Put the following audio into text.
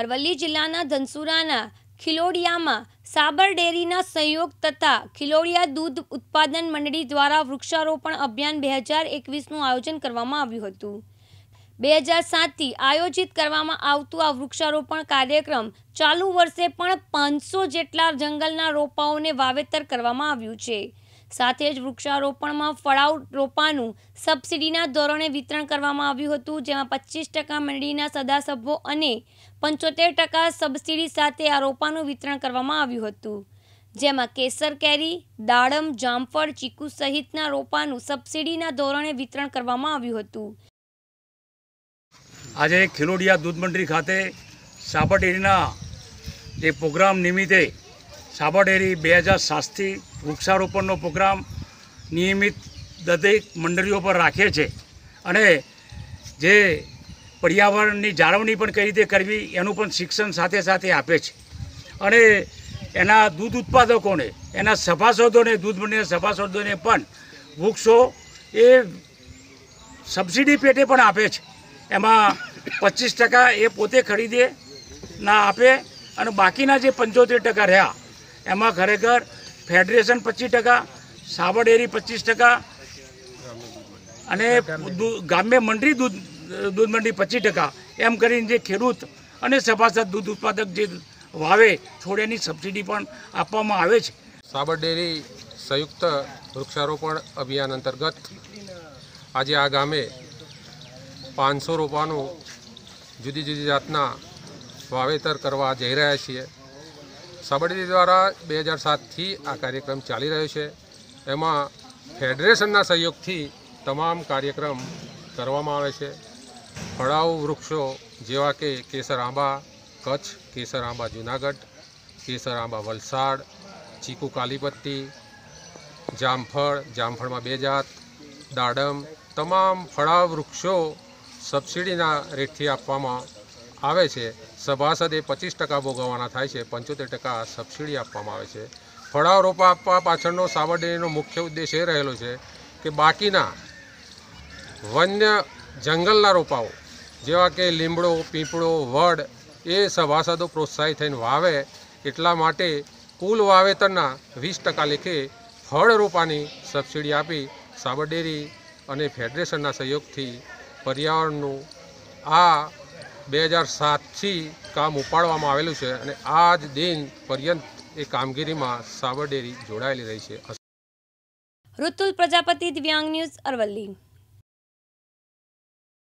અરવલ્લી જિલ્લાના ધનસુરાના ખિલોડિયામાં સાબર ડેરીના સંયોગ તથા ખિલોડિયા દૂધ ઉત્પાદન મંડળી દ્વારા વૃક્ષારોપણ અભિયાન બે હજાર એકવીસનું આયોજન કરવામાં આવ્યું હતું બે હજાર સાતથી આયોજિત કરવામાં આવતું આ વૃક્ષારોપણ કાર્યક્રમ ચાલુ વર્ષે પણ પાંચસો જેટલા જંગલના રોપાઓને વાવેતર કરવામાં આવ્યું છે સાથે જ વૃક્ષારોપણમાં ફળાઉ રોપાનું સબસિડીના ધોરણે વિતરણ કરવામાં આવ્યું હતું જેમાં પચીસ ટકા મંડળીના સદાસભ્યો અને પંચોતેર ટકા સબસિડી સાથે આ રોપાનું વિતરણ કરવામાં આવ્યું હતું જેમાં કેસર કેરી દાડમ જામફળ ચીકુ સહિતના રોપાનું સબસિડીના ધોરણે વિતરણ કરવામાં આવ્યું હતું આજે ખેલોડિયા દૂધ મંડળી ખાતે સાબરડેરીના જે પ્રોગ્રામ નિમિત્તે સાબરડેરી બે હજાર સાતથી વૃક્ષારોપણનો પ્રોગ્રામ નિયમિત દરેક મંડળીઓ પર રાખે છે અને જે પર્યાવરણની જાળવણી પણ કઈ રીતે કરવી એનું પણ શિક્ષણ સાથે સાથે આપે છે અને એના દૂધ ઉત્પાદકોને એના સભાસદોને દૂધ મંડળીના સભાસદોને પણ વૃક્ષો એ સબસિડી પેટે પણ આપે છે એમાં પચીસ ટકા એ પોતે ખરીદે ના આપે અને બાકીના જે પંચોતેર ટકા રહ્યા એમાં ખરેખર ફેડરેશન પચીસ ટકા સાવર ડેરી પચીસ ટકા અને ગામ્ય મંડળી દૂધ દૂધ મંડળી પચીસ ટકા એમ કરીને જે ખેડૂત અને સભાસદ દૂધ ઉત્પાદક જે વાવે છોડેની સબસિડી પણ આપવામાં આવે છે સાબર ડેરી સંયુક્ત વૃક્ષારોપણ અભિયાન અંતર્ગત આજે આ ગામે પાંચસો રોપાનું જુદી જુદી જાતના વાવેતર કરવા જઈ રહ્યા છીએ સાબરડી દ્વારા બે હજાર સાતથી આ કાર્યક્રમ ચાલી રહ્યો છે એમાં ફેડરેશનના સહયોગથી તમામ કાર્યક્રમ કરવામાં આવે છે ફળાઉ વૃક્ષો જેવા કે કેસર આંબા કચ્છ કેસર આંબા જૂનાગઢ કેસર આંબા વલસાડ ચીકુ કાલીપત્તી જામફળ જામફળમાં બે જાત દાડમ તમામ ફળાવ વૃક્ષો સબસિડીના રેટથી આપવામાં આવે છે સભાસદ એ પચીસ ટકા ભોગવવાના થાય છે પંચોતેર ટકા સબસિડી આપવામાં આવે છે ફળાવ રોપા આપવા પાછળનો સાવરડેરીનો મુખ્ય ઉદ્દેશ એ રહેલો છે કે બાકીના વન્ય જંગલના રોપાઓ જેવા કે લીમડો પીપળો વડ એ સભાસદો પ્રોત્સાહિત થઈને વાવે એટલા માટે કુલ વાવેતરના વીસ ટકા લેખે ફળ રોપાની સબસિડી આપી સાબરડેરી અને ફેડરેશનના સહયોગથી પર્યાવરણનું આ બે હજાર સાતથી કામ ઉપાડવામાં આવેલું છે અને આ જ દિન પર્યંત એ કામગીરીમાં સાબર જોડાયેલી રહી છે ઋતુલ પ્રજાપતિ દિવ્યાંગ ન્યૂઝ અરવલ્લી